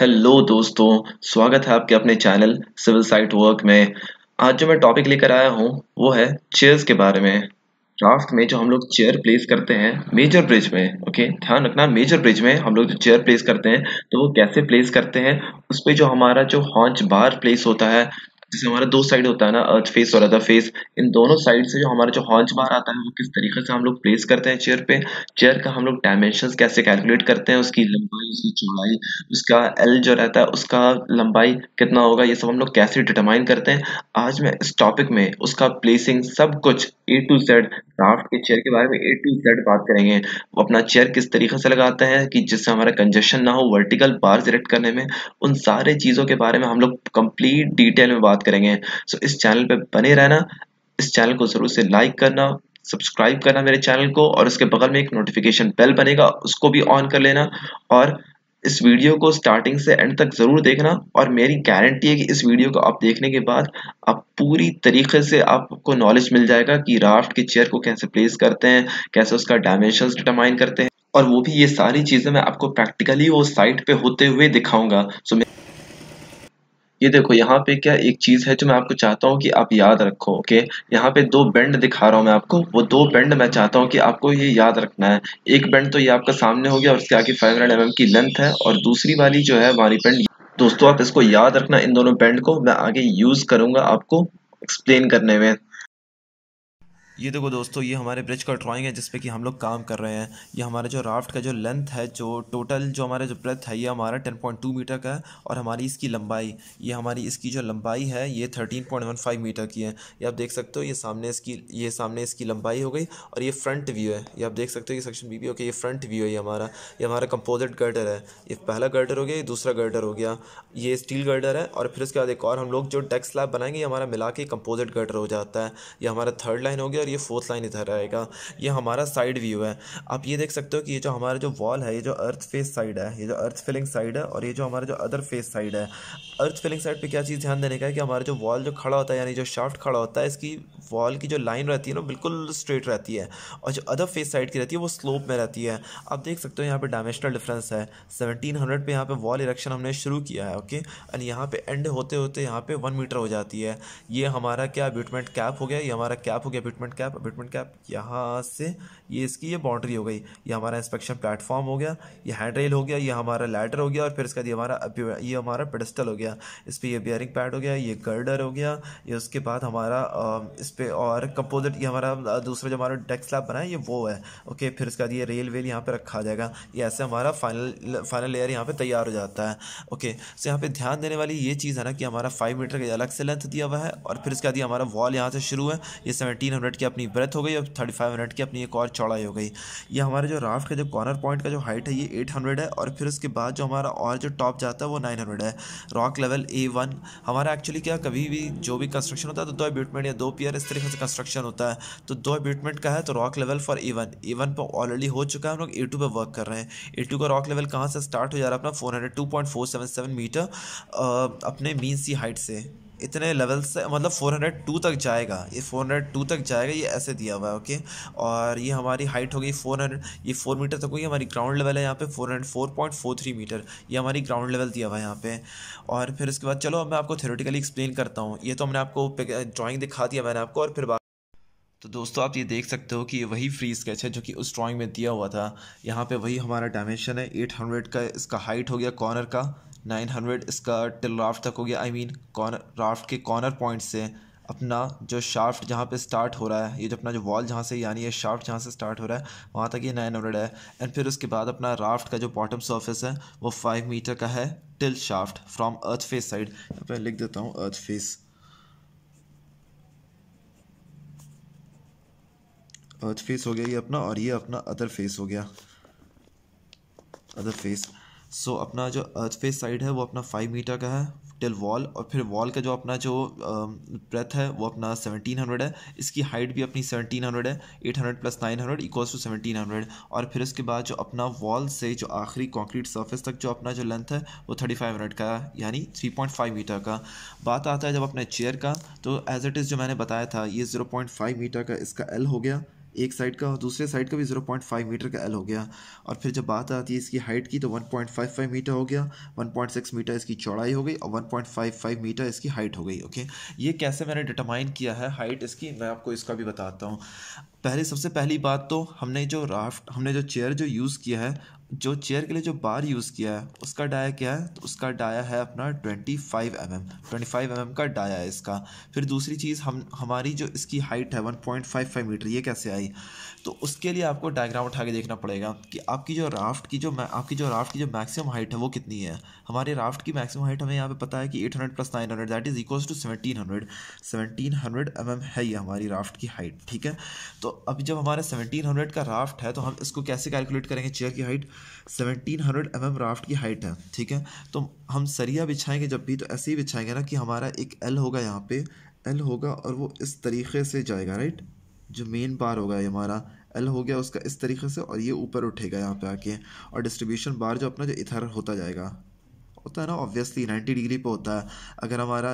hello दोस्तों स्वागत है आपके अपने चैनल सिविल साइट वर्क में आज जो मैं टॉपिक लेकर आया हूँ वो है चेयर्स के बारे में ड्राफ्ट में जो हम लोग चेयर प्लेस करते हैं मेजर ब्रिज में ओके ध्यान रखना मेजर ब्रिज में हम लोग जो चेयर प्लेस करते हैं तो वो कैसे प्लेस करते हैं उस पर जो हमारा जो हॉन्च बार प्लेस होता है जैसे हमारा दो साइड होता है ना अर्थ फेस और अदर फेस इन दोनों साइड से जो हमारा जो हॉन्च बार आता है वो किस तरीके से हम लोग प्लेस करते हैं चेयर पे चेयर का हम लोग डायमेंशन कैसे कैलकुलेट करते हैं उसकी लंबाई उसकी चौड़ाई उसका एल जो रहता है उसका लंबाई कितना होगा ये सब हम लोग कैसे डिटरमाइन करते हैं आज मैं इस टॉपिक में उसका प्लेसिंग सब कुछ ए टू जेड राफ्ट के चेयर के बारे में ए टू जेड बात करेंगे वो अपना चेयर किस तरीके से लगाते हैं कि जिससे हमारा कंजेशन ना हो वर्टिकल बार इरेक्ट करने में उन सारे चीज़ों के बारे में हम लोग कंप्लीट डिटेल में बात करेंगे सो इस चैनल पर बने रहना इस चैनल को ज़रूर से लाइक करना सब्सक्राइब करना मेरे चैनल को और उसके बगल में एक नोटिफिकेशन बेल बनेगा उसको भी ऑन कर लेना और इस वीडियो को स्टार्टिंग से एंड तक ज़रूर देखना और मेरी गारंटी है कि इस वीडियो को आप देखने के बाद आप पूरी तरीके से आपको नॉलेज मिल जाएगा कि राफ्ट के चेयर को कैसे प्लेस करते हैं कैसे उसका डायमेंशन डिटरमाइन करते हैं और वो भी ये सारी चीज़ें मैं आपको प्रैक्टिकली वो साइट पे होते हुए दिखाऊंगा सो ये देखो यहाँ पे क्या एक चीज़ है जो मैं आपको चाहता हूँ कि आप याद रखो ओके यहाँ पे दो बैंड दिखा रहा हूँ मैं आपको वो दो बैंड मैं चाहता हूँ कि आपको ये याद रखना है एक बैंड तो ये आपका सामने हो गया और उसके आगे 500 हंड्रेड mm की लेंथ है और दूसरी वाली जो है हमारी बैंड दोस्तों आप इसको याद रखना इन दोनों बैंड को मैं आगे यूज़ करूंगा आपको एक्सप्लेन करने में ये देखो दोस्तों ये हमारे ब्रिज का ड्राइंग है जिस पे कि हम लोग काम कर रहे हैं ये हमारे जो राफ्ट का जो लेंथ है जो टोटल जो हमारे जो ब्रेथ है ये हमारा 10.2 मीटर का है और हमारी इसकी लंबाई ये हमारी इसकी जो लंबाई है ये 13.15 मीटर की है ये आप देख सकते हो ये सामने इसकी ये सामने इसकी लंबाई हो गई और ये फ्रंट व्यू है ये आप देख सकते हो ये सेक्शन बी भी ओके ये फ्रंट व्यू है ये हमारा ये हमारा कंपोजिट गर्डर है ये पहला गर्डर हो गया ये दूसरा गर्डर हो गया ये स्टील गर्डर है और फिर उसके बाद एक और हम लोग जो डेस्क स्लैब बनाएंगे ये हमारा मिला के कंपोजिट गर्डर हो जाता है ये हमारा थर्ड लाइन हो गया और ये फोर्थ लाइन इधर आएगा ये हमारा साइड व्यू है आप ये देख सकते हो कि ये जो हमारा जो वॉल है ये जो अर्थ फेस साइड है ये जो अर्थ फिलिंग साइड है और ये जो हमारा जो अदर फेस साइड है अर्थ फिलिंग साइड पर क्या चीज़ ध्यान देने का है कि हमारा जो वॉल जो खड़ा होता है यानी जो शाफ्ट खड़ा होता है इसकी वॉल की जो लाइन रहती है ना बिल्कुल स्ट्रेट रहती है और जो अदर फेस साइड की रहती है वो स्लोप में रहती है आप देख सकते हो यहाँ पर डायमेंशनल डिफरेंस है सेवनटीन हंड्रेड पर यहाँ पर वॉल इरेक्शन हमने शुरू किया है ओके एंड यहाँ पर एंड होते होते यहाँ पर वन मीटर हो जाती है ये हमारा क्या अब्यूटमेंट कैप हो गया ये हमारा कैप हो गया अब्यूटमेंट बिटमेंट कैप बिटमेंट कैप यहाँ से ये इसकी ये बाउंड्री हो गई ये हमारा इंस्पेक्शन प्लेटफॉर्म हो गया ये हैंड रेल हो गया ये हमारा लैडर हो गया और फिर इसका ये हमारा ये हमारा पेडस्टल हो गया इस पर यह बियरिंग पैड हो गया ये गर्डर हो गया ये उसके बाद हमारा इस पर और कंपोजिट ये हमारा दूसरा जो हमारा डेस्क स्लैब बना है ये वो है ओके फिर इसका ये रेल वेल यहाँ पर रखा जाएगा ये ऐसे हमारा फाइनल फाइनल लेयर यहाँ पर तैयार हो जाता है ओके सो यहाँ पर ध्यान देने वाली ये चीज़ है ना कि हमारा फाइव मीटर का अलग से लेंथ दिया हुआ है और फिर इसका दिया हमारा वॉल यहाँ से शुरू है ये सेवनटीन हंड्रेड के की अपनी ब्रेथ हो गई और थर्टी फाइव मिनट की अपनी एक और चौड़ाई हो गई ये हमारे जो राफ्ट का जो कॉर्नर पॉइंट का जो हाइट है ये एट हंड्रेड है और फिर उसके बाद जो हमारा और जो टॉप जाता है वो नाइन हंड्रेड है रॉक लेवल ए वन हमारा एक्चुअली क्या कभी भी जो भी कंस्ट्रक्शन होता है तो दो एब्यूटमेंट या दो पियर इस तरीके से कंस्ट्रक्शन होता है तो दो एब्यूटमेंट का है तो rock level for A one A one पर ऑलरेडी हो चुका है हम लोग ए टू पर वर्क कर रहे हैं ए टू का रॉक लेवल कहाँ से स्टार्ट हो जा रहा है अपना four hundred two point four seven seven meter अपने मीन सी हाइट से इतने लेवल से मतलब 402 तक जाएगा ये 402 तक जाएगा ये ऐसे दिया हुआ है ओके और ये हमारी हाइट हो गई 400 ये 4 मीटर तक होगी हमारी ग्राउंड लेवल है यहाँ पे 404.43 मीटर ये हमारी ग्राउंड लेवल दिया हुआ है यहाँ पे और फिर उसके बाद चलो अब मैं आपको थेरेटिकली एक्सप्लेन करता हूँ ये तो हमने आपको ड्राॅइंग दिखा दिया मैंने आपको और फिर तो दोस्तों आप ये देख सकते हो कि ये वही फ्री स्केच है जो कि उस ड्राइंग में दिया हुआ था यहाँ पे वही हमारा डायमेंशन है 800 का इसका हाइट हो गया कॉर्नर का नाइन हंड्रेड इसका टिल राफ्ट तक हो गया आई मीन कॉर्नर राफ्ट के कॉर्नर पॉइंट से अपना जो शाफ्ट जहाँ पे स्टार्ट हो रहा है ये जो अपना जो वॉल जहाँ से यानी ये शाफ्ट जहाँ से स्टार्ट हो रहा है वहाँ तक ये नाइन हंड्रेड है एंड फिर उसके बाद अपना राफ्ट का जो बॉटम सरफेस है वो फाइव मीटर का है till shaft from earth face side यहाँ पर लिख देता हूँ अर्थ फेस अर्थ फेस हो गया ये अपना और ये अपना अदर फेस हो गया अदर फेस सो so, अपना जो अर्थ फेस साइड है वो अपना फाइव मीटर का है टिल वॉल और फिर वॉल का जो अपना जो ब्रेथ um, है वो अपना सेवनटीन हंड्रेड है इसकी हाइट भी अपनी सेवनटीन हंड्रेड है eight hundred plus nine hundred equals to seventeen hundred और फिर उसके बाद जो अपना वॉल से जो आखिरी कॉन्क्रीट सर्फेस तक जो अपना जो लेंथ है वो थर्टी फाइव हंड्रेड का यानी थ्री पॉइंट फाइव मीटर का बात आता है जब अपने चेयर का तो एज इट इज़ जो मैंने बताया था ये ज़ीरो पॉइंट फाइव मीटर का इसका एल हो गया एक साइड का और दूसरे साइड का भी जीरो पॉइंट फाइव मीटर का एल हो गया और फिर जब बात आती है इसकी हाइट की तो one point five five meter हो गया वन पॉइंट सिक्स मीटर इसकी चौड़ाई हो गई और one point five five meter इसकी हाइट हो गई ओके ये कैसे मैंने डिटरमाइन किया है हाइट इसकी मैं आपको इसका भी बताता हूँ पहले सबसे पहली बात तो हमने जो राफ्ट हमने जो चेयर जो यूज़ किया है जो चेयर के लिए जो बार यूज़ किया है उसका डाया क्या है तो उसका डाया है अपना twenty five M M twenty five M M का डाया है इसका फिर दूसरी चीज़ हम हमारी जो इसकी हाइट है one point five five meter ये कैसे आई तो उसके लिए आपको डायग्राम उठा के देखना पड़ेगा कि आपकी जो राफ्ट की जो आपकी जो राफ्ट की जो मैक्सिमम हाइट है वो कितनी है हमारे राफ्ट की मैक्सिमम हाइट हमें यहाँ पे पता है कि eight hundred plus nine hundred that is equals to seventeen hundred seventeen hundred M M है ये हमारी राफ्ट की हाइट ठीक है तो अभी जब हमारे सेवनटीन हंड्रेड का राफ्ट है तो हम इसको कैसे कैलकुलेट करेंगे चेयर की height seventeen hundred M M raft की हाइट है ठीक है तो हम सरिया बिछाएंगे जब भी तो ऐसे ही बिछाएंगे ना कि हमारा एक एल होगा यहाँ पे एल होगा और वो इस तरीके से जाएगा राइट जो मेन बार होगा ये हमारा एल हो गया उसका इस तरीके से और ये ऊपर उठेगा यहाँ पे आके और डिस्ट्रीब्यूशन बार जो अपना जो इधर होता जाएगा होता है ना ऑब्वियसली 90 डिग्री पे होता है अगर हमारा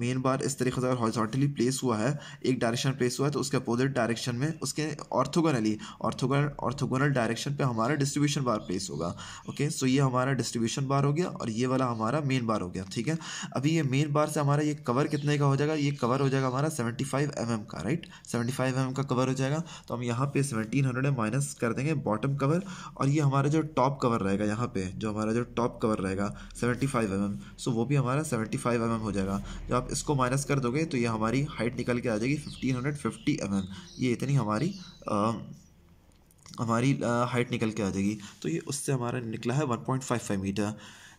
मेन बार इस तरीके से अगर हॉर्जोंटली प्लेस हुआ है एक डायरेक्शन प्लेस हुआ है तो उसके अपोजिट डायरेक्शन में उसके ऑर्थोगोनली ऑर्थोगोनल ऑर्थोगोनल डायरेक्शन पे हमारा डिस्ट्रीब्यूशन बार प्लेस होगा ओके सो ये हमारा डिस्ट्रीब्यूशन बार हो गया और ये वाला हमारा मेन बार हो गया ठीक है अभी ये मेन बार से हमारा ये कवर कितने का हो जाएगा ये कवर हो जाएगा हमारा सेवेंटी फाइव एम का राइट सेवेंटी फाइव एम का कवर हो जाएगा तो हम यहाँ पे सेवनटीन हंड्रेड माइनस कर देंगे बॉटम कवर और ये हमारा जो टॉप कवर रहेगा यहाँ पे जो हमारा जो टॉप कवर रहेगा जाएगा 75 फाइव mm, सो वो भी हमारा 75 फाइव mm हो जाएगा जब आप इसको माइनस कर दोगे तो ये हमारी हाइट निकल के आ जाएगी 1550 mm ये इतनी हमारी आ, हमारी हाइट निकल के आ जाएगी तो ये उससे हमारा निकला है 1.55 मीटर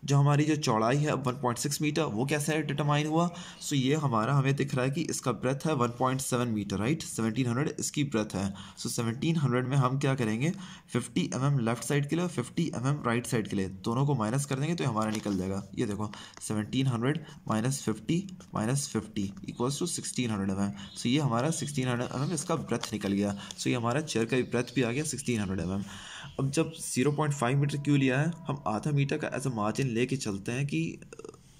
जो हमारी जो चौड़ाई है वन पॉइंट सिक्स मीटर वो कैसे डिटरमाइन हुआ सो so ये हमारा हमें दिख रहा है कि इसका ब्रेथ है one point seven meter right seventeen hundred इसकी ब्रेथ है सो so, हंड्रेड में हम क्या करेंगे fifty M M left side के लिए fifty M M right side के लिए दोनों को माइनस कर देंगे तो हमारा निकल जाएगा ये देखो seventeen hundred minus fifty minus fifty equals to sixteen hundred M M so ये हमारा सिक्सटीन हंड्रेड एम एम इसका ब्रेथ निकल गया सो so ये हमारा चेयर का ब्रेथ भी आ गया सिक्सटीन हंड्रेड एम एम अब जब 0.5 मीटर क्यों लिया है हम आधा मीटर का एज अ मार्जिन ले कर चलते हैं कि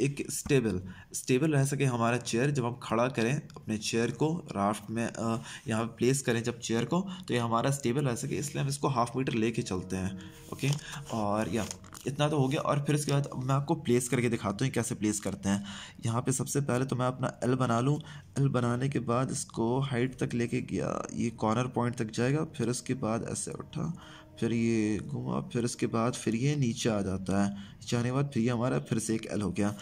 एक स्टेबल स्टेबल रह सके हमारा चेयर जब हम खड़ा करें अपने चेयर को राफ्ट में यहाँ पे प्लेस करें जब चेयर को तो ये हमारा स्टेबल रह सके इसलिए हम इसको हाफ मीटर लेके चलते हैं ओके और या इतना तो हो गया और फिर इसके बाद मैं आपको प्लेस करके दिखाता हूँ कैसे प्लेस करते हैं यहाँ पे सबसे पहले तो मैं अपना एल बना लूँ एल बनाने के बाद इसको हाइट तक लेके गया ये कॉर्नर पॉइंट तक जाएगा फिर उसके बाद ऐसे उठा फिर ये घुमा फिर उसके बाद फिर ये नीचे आ जाता है नीचे आने के बाद फिर ये हमारा फिर से एक एल हो गया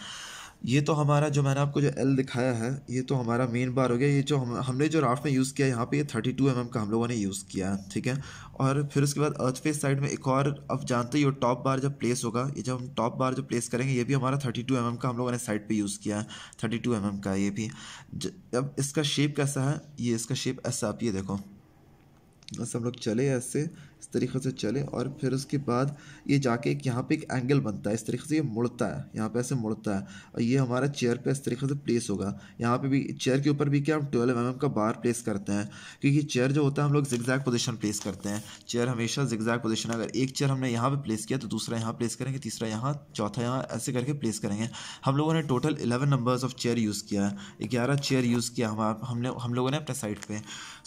ये तो हमारा जो मैंने आपको जो एल दिखाया है ये तो हमारा मेन बार हो गया ये जो हम हमने जो राफ्ट में यूज़ किया यहाँ पे ये थर्टी टू एम एम का हम लोगों ने यूज़ किया है ठीक है और फिर उसके बाद अर्थ फेस साइड में एक और अब जानते ही हो टॉप बार जब प्लेस होगा ये जब हम टॉप बार जब प्लेस करेंगे ये भी हमारा थर्टी टू एम एम का हम लोगों ने साइड पर यूज़ किया है थर्टी टू एम एम का ये भी अब इसका शेप कैसा है ये इसका शेप ऐसा आप ये देखो बस हम लोग चले ऐसे इस तरीके से चले और फिर उसके बाद ये जाके एक यहाँ पे एक एंगल बनता है इस तरीके से ये मुड़ता है यहाँ पे ऐसे मुड़ता है और ये हमारा चेयर पे इस तरीके से प्लेस होगा यहाँ पे भी चेयर के ऊपर भी क्या हम ट्वेल्व एम mm का बार प्लेस करते हैं क्योंकि चेयर जो होता है हम लोग जिगजैग पोजिशन प्लेस करते हैं चेयर हमेशा जिगजैग पोजिशन अगर एक चेयर हमने यहाँ पर प्लेस किया तो दूसरा यहाँ प्लेस करेंगे तीसरा यहाँ चौथा यहाँ ऐसे करके प्लेस करेंगे हम लोगों ने total eleven numbers of chair use किया है ग्यारह चेयर यूज़ किया हम हमने हम लोगों ने अपने साइड पर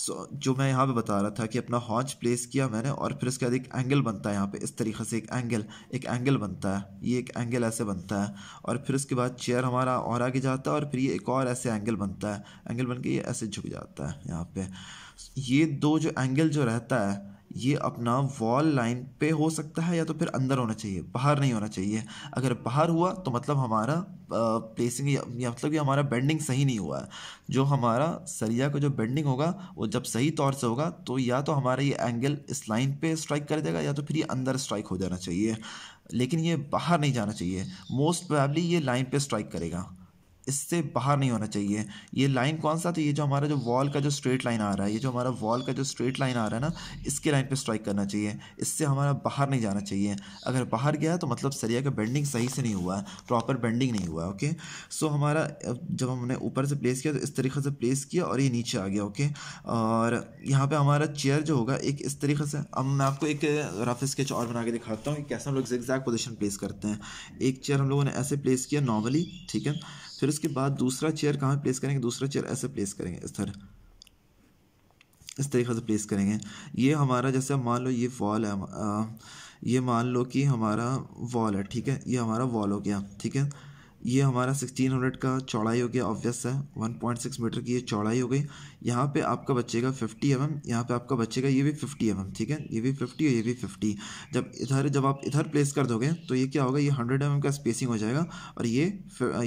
सो जो मैं यहाँ पर बता रहा था कि अपना हॉन्च प्लेस किया मैंने और फिर उसके बाद एक एंगल बनता है यहाँ पे इस तरीके से एक एंगल एक एंगल बनता है ये एक एंगल ऐसे बनता है और फिर उसके बाद चेयर हमारा और आगे जाता है और फिर ये एक और ऐसे एंगल बनता है एंगल बन के ये ऐसे झुक जाता है यहाँ पे ये दो जो एंगल जो रहता है ये अपना वॉल लाइन पे हो सकता है या तो फिर अंदर होना चाहिए बाहर नहीं होना चाहिए अगर बाहर हुआ तो मतलब हमारा प्लेसिंग या, मतलब कि हमारा बेंडिंग सही नहीं हुआ है जो हमारा सरिया का जो बेंडिंग होगा वो जब सही तौर से होगा तो या तो हमारा ये एंगल इस लाइन पे स्ट्राइक कर देगा या तो फिर ये अंदर स्ट्राइक हो जाना चाहिए लेकिन ये बाहर नहीं जाना चाहिए मोस्ट प्रॉब्ली ये लाइन पे स्ट्राइक करेगा इससे बाहर नहीं होना चाहिए ये लाइन कौन सा था ये जो हमारा जो वॉल का जो स्ट्रेट लाइन आ रहा है ये जो हमारा वॉल का जो स्ट्रेट लाइन आ रहा है ना इसके लाइन पर स्ट्राइक करना चाहिए इससे हमारा बाहर नहीं जाना चाहिए अगर बाहर गया तो मतलब सरिया का बेंडिंग सही से नहीं हुआ है प्रॉपर बेंडिंग नहीं हुआ ओके सो हमारा जब हमने ऊपर से प्लेस किया तो इस तरीके से प्लेस किया और ये नीचे आ गया ओके और यहाँ पर हमारा चेयर जो होगा एक इस तरीके से अब मैं आपको एक रफ स्केच और बना के दिखाता हूँ कि कैसे हम लोग एग्जैक्ट पोजिशन प्लेस करते हैं एक चेयर हम लोगों ने ऐसे प्लेस किया नॉर्मली ठीक है फिर उसके बाद दूसरा चेयर कहाँ प्लेस करेंगे दूसरा चेयर ऐसे प्लेस करेंगे इस तरह इस तरीके से प्लेस करेंगे ये हमारा जैसे मान लो ये वॉल है आ, ये मान लो कि हमारा वॉल है ठीक है ये हमारा वॉल हो गया ठीक है ये हमारा 1600 का चौड़ाई हो गया ऑब्वियस है 1.6 मीटर की ये चौड़ाई हो गई यहाँ पे आपका बचेगा 50 एम एम यहाँ पर आपका बचेगा ये भी 50 एम एम ठीक है ये भी 50 और ये भी 50 जब इधर जब आप इधर प्लेस कर दोगे तो ये क्या होगा ये 100 एम mm का स्पेसिंग हो जाएगा और ये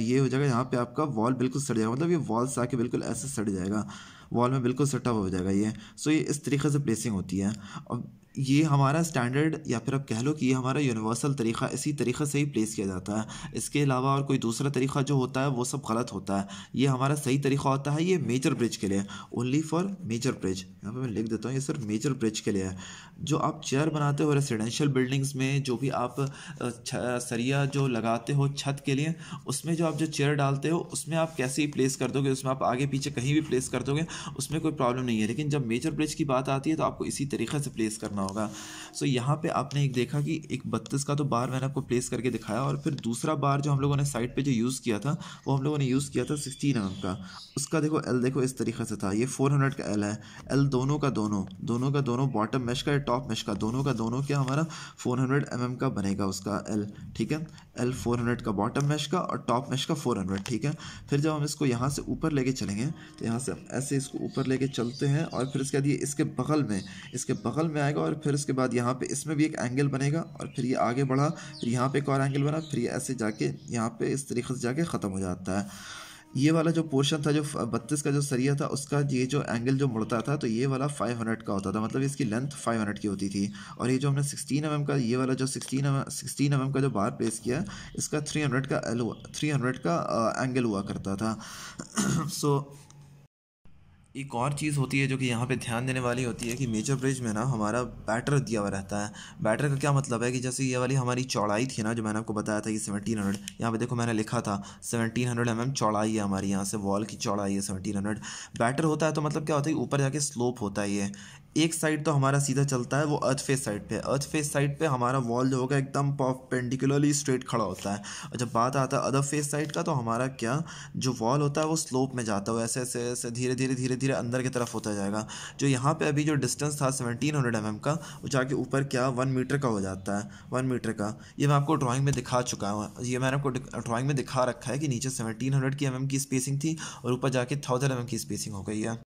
ये हो जाएगा यहाँ पर आपका वॉल बिल्कुल सड़ जाएगा मतलब ये वॉल से आके बिल्कुल ऐसे सड़ जाएगा वॉल में बिल्कुल सेटअप हो जाएगा ये सो ये इस तरीके से प्लेसिंग होती है और ये हमारा स्टैंडर्ड या फिर आप कह लो कि ये हमारा यूनिवर्सल तरीका इसी तरीक़े से ही प्लेस किया जाता है इसके अलावा और कोई दूसरा तरीका जो होता है वो सब गलत होता है ये हमारा सही तरीका होता है ये मेजर ब्रिज के लिए ओनली फॉर मेजर ब्रिज यहाँ पे मैं लिख देता हूँ ये सिर्फ मेजर ब्रिज के लिए है जो आप चेयर बनाते हो रेसिडेंशियल बिल्डिंग्स में जो भी आप सरिया जो लगाते हो छत के लिए उसमें जो आप जो चेयर डालते हो उसमें आप कैसे ही प्लेस कर दोगे उसमें आप आगे पीछे कहीं भी प्लेस कर दोगे उसमें कोई प्रॉब्लम नहीं है लेकिन जब मेजर ब्रिज की बात आती है तो आपको इसी तरीके से प्लेस करना होगा सो यहाँ पर आपने एक देखा कि एक बत्तीस का तो बार मैंने आपको प्लेस करके दिखाया और फिर दूसरा बार जो हम लोगों ने साइड पर जो यूज़ किया था वो हम लोगों ने यूज़ किया था सिक्सटीन एम का उसका देखो एल देखो इस तरीके से था ये फोर हंड्रेड का एल है एल दोनों का दोनों दोनों का दोनों बॉटम मेश का या टॉप मेश का दोनों का दोनों क्या हमारा फोर हंड्रेड एम एम का बनेगा उसका एल ठीक है एल फोर हंड्रेड का बॉटम मेश का और टॉप मेश का फोर हंड्रेड ठीक है फिर जब हम इसको यहाँ से ऊपर लेके चलेंगे तो यहाँ से हम ऐसे इसको इसको ऊपर लेके चलते हैं और फिर इसके बाद ये इसके बगल में इसके बगल में आएगा और फिर उसके बाद यहाँ पे इसमें भी एक एंगल बनेगा और फिर ये आगे बढ़ा फिर यहाँ पे एक और एंगल बना फिर ये ऐसे जाके यहाँ पे इस तरीके से जाके ख़त्म हो जाता है ये वाला जो पोर्शन था जो बत्तीस का जो सरिया था उसका ये जो एंगल जो मुड़ता था तो ये वाला 500 का होता था मतलब इसकी लेंथ 500 की होती थी और ये जो हमने 16 एम mm का ये वाला जो 16 एम सिक्सटीन एम का जो बार पेस किया इसका 300 का एल हुआ थ्री का एंगल uh, हुआ करता था सो so, एक और चीज़ होती है जो कि यहाँ पे ध्यान देने वाली होती है कि मेजर ब्रिज में ना हमारा बैटर दिया हुआ रहता है बैटर का क्या मतलब है कि जैसे ये वाली हमारी चौड़ाई थी ना जो मैंने आपको बताया था कि सेवनटीन हंड्रेड यहाँ पर देखो मैंने लिखा था सेवनटीन हंड्रेड एम एम चौड़ाई है हमारी यहाँ से वॉल की चौड़ाई है सेवनटीन हंड्रेड बैटर होता है तो मतलब क्या होता है ऊपर जाके स्लोप होता है ये एक साइड तो हमारा सीधा चलता है वो अर्थ फेस साइड पे अर्थ फेस साइड पे हमारा वॉल जो होगा एकदम पेंडिकुलरली स्ट्रेट खड़ा होता है और जब बात आता है अदर फेस साइड का तो हमारा क्या जो वॉल होता है वो स्लोप में जाता है ऐसे ऐसे ऐसे धीरे धीरे धीरे धीरे अंदर की तरफ होता जाएगा जो यहाँ पर अभी जो डिस्टेंस था सेवनटीन हंड्रेड एम एम का वो जाके ऊपर क्या वन मीटर का हो जाता है वन मीटर का ये मैं आपको ड्राॅइंग में दिखा चुका हूँ ये मैंने आपको ड्राॅइंग में दिखा रखा है कि नीचे सेवनटीन हंड्रेड mm की एम एम की स्पेसिंग थी और ऊपर जाके थाउजेंड एम एम की स्पेसिंग हो गई है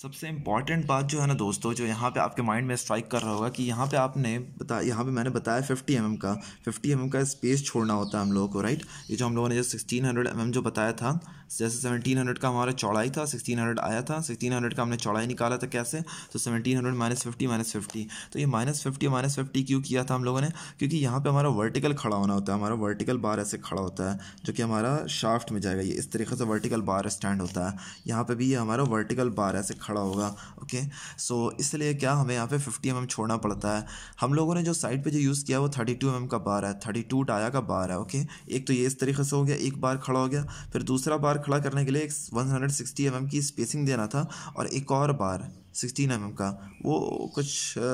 सबसे इम्पॉर्टेंट बात जो है ना दोस्तों जो यहाँ पे आपके माइंड में स्ट्राइक कर रहा होगा कि यहाँ पे आपने बता यहाँ पे मैंने बताया 50 एम mm का 50 एम mm का स्पेस छोड़ना होता है हम लोगों को राइट ये जो हम लोगों ने जैसे 1600 एम mm जो बताया था जैसे 1700 का हमारा चौड़ाई था 1600 आया था 1600 का हमने चौड़ाई निकाला था कैसे तो seventeen hundred minus fifty minus fifty तो ये माइनस फिफ्टी माइनस फिफ्टी क्यों किया था हम लोगों ने क्योंकि यहाँ पर हमारा वर्टिकल खड़ा होना होता है हमारा वर्टिकल बार ऐसे खड़ा होता है जो कि हमारा शाफ्ट में जाएगा ये इस तरीके से वर्टिकल बार स्टैंड होता है यहाँ पर भी ये हमारा वर्टिकल बार ऐसे खड़ा होगा ओके सो इसलिए क्या हमें यहाँ पे 50 एम mm छोड़ना पड़ता है हम लोगों ने जो साइड पे जो यूज़ किया वो 32 एम mm का बार है 32 टाया का बार है ओके एक तो ये इस तरीके से हो गया एक बार खड़ा हो गया फिर दूसरा बार खड़ा करने के लिए एक वन mm की स्पेसिंग देना था और एक और बार सिक्सटीन एम का वो कुछ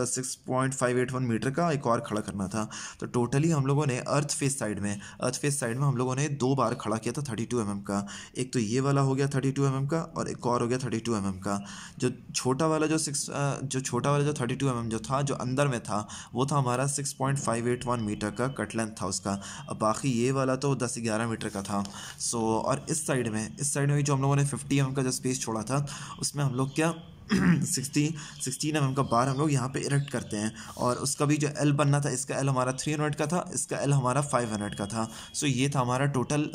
six point five eight one meter का एक और खड़ा करना था तो टोटली हम लोगों ने अर्थ फेस साइड में अर्थ फेस साइड में हम लोगों ने दो बार खड़ा किया था थर्टी टू एम का एक तो ये वाला हो गया थर्टी टू एम का और एक और हो गया थर्टी टू एम का जो छोटा वाला जो सिक्स जो छोटा वाला जो थर्टी टू एम जो था जो अंदर में था वो था हमारा six point five eight one meter का कट लेंथ था उसका अब बाकी ये वाला तो दस ग्यारह मीटर का था सो और इस साइड में इस साइड में जो हम लोगों ने फिफ्टी एम का जो स्पेस छोड़ा था उसमें हम लोग क्या सिक्सटीन सिक्सटीन एम का बार हम लोग यहाँ पे इरेक्ट करते हैं और उसका भी जो एल बनना था इसका एल हमारा थ्री हंड्रेड का था इसका एल हमारा फाइव हंड्रेड का था सो ये था हमारा टोटल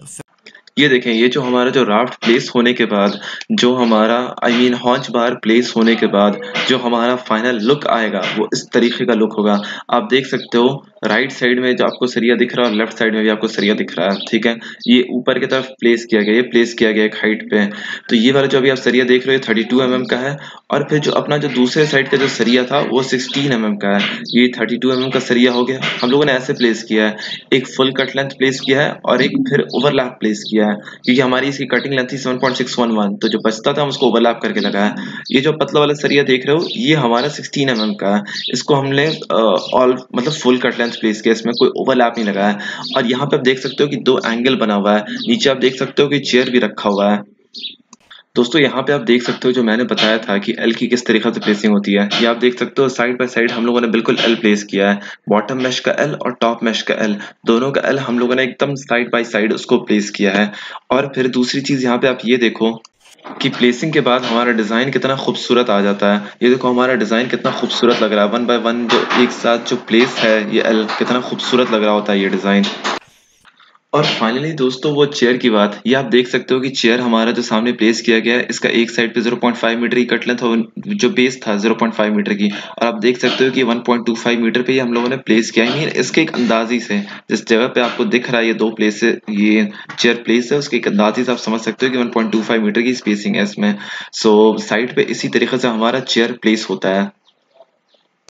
ये देखें ये जो हमारा जो राफ्ट प्लेस होने के बाद जो हमारा आई मीन हॉन्च बार प्लेस होने के बाद जो हमारा फाइनल लुक आएगा वो इस तरीके का लुक होगा आप देख सकते हो राइट साइड में जो आपको सरिया दिख रहा है और लेफ्ट साइड में भी आपको सरिया दिख रहा है ठीक है ये ऊपर की तरफ प्लेस किया गया ये प्लेस किया गया एक हाइट पे तो ये वाला जो अभी आप सरिया देख रहे हो थर्टी टू mm का है और फिर जो अपना जो दूसरे साइड का जो सरिया था वो सिक्सटीन एम mm का है ये थर्टी टू mm का सरिया हो गया हम लोगों ने ऐसे प्लेस किया है एक फुल कट लेंथ प्लेस किया है और एक फिर ओवरलैप प्लेस किया है हैं क्योंकि हमारी इसकी कटिंग लेंथ थी 7.611 तो जो बचता था हम उसको ओवरलैप करके लगाया ये जो पतला वाला सरिया देख रहे हो ये हमारा 16 एम mm का है इसको हमने ऑल मतलब फुल कट लेंथ प्लेस किया इसमें कोई ओवरलैप नहीं लगाया और यहाँ पे आप देख सकते हो कि दो एंगल बना हुआ है नीचे आप देख सकते हो कि चेयर भी रखा हुआ है दोस्तों यहाँ पे आप देख सकते हो जो मैंने बताया था कि एल की किस तरीके से प्लेसिंग होती है ये आप देख सकते हो साइड बाय साइड हम लोगों ने बिल्कुल एल प्लेस किया है बॉटम मैश का एल और टॉप मैश का एल दोनों का एल हम लोगों ने एकदम साइड बाय साइड उसको प्लेस किया है और फिर दूसरी चीज़ यहाँ पे आप ये देखो कि प्लेसिंग के बाद हमारा डिज़ाइन कितना खूबसूरत आ जाता है ये देखो हमारा डिज़ाइन कितना खूबसूरत लग रहा है वन बाय वन जो एक साथ जो प्लेस है ये एल कितना खूबसूरत लग रहा होता है ये डिज़ाइन और फाइनली दोस्तों वो चेयर की बात ये आप देख सकते हो कि चेयर हमारा जो सामने प्लेस किया गया है इसका एक साइड पे 0.5 मीटर की कट लेंथ और जो बेस था 0.5 मीटर की और आप देख सकते हो कि 1.25 मीटर पे ये हम लोगों ने प्लेस किया है इसके एक अंदाजी से जिस जगह पे आपको दिख रहा है ये दो प्लेस ये चेयर प्लेस है उसके एक अंदाजी से आप समझ सकते हो कि वन मीटर की स्पेसिंग है इसमें सो साइड पे इसी तरीके से हमारा चेयर प्लेस होता है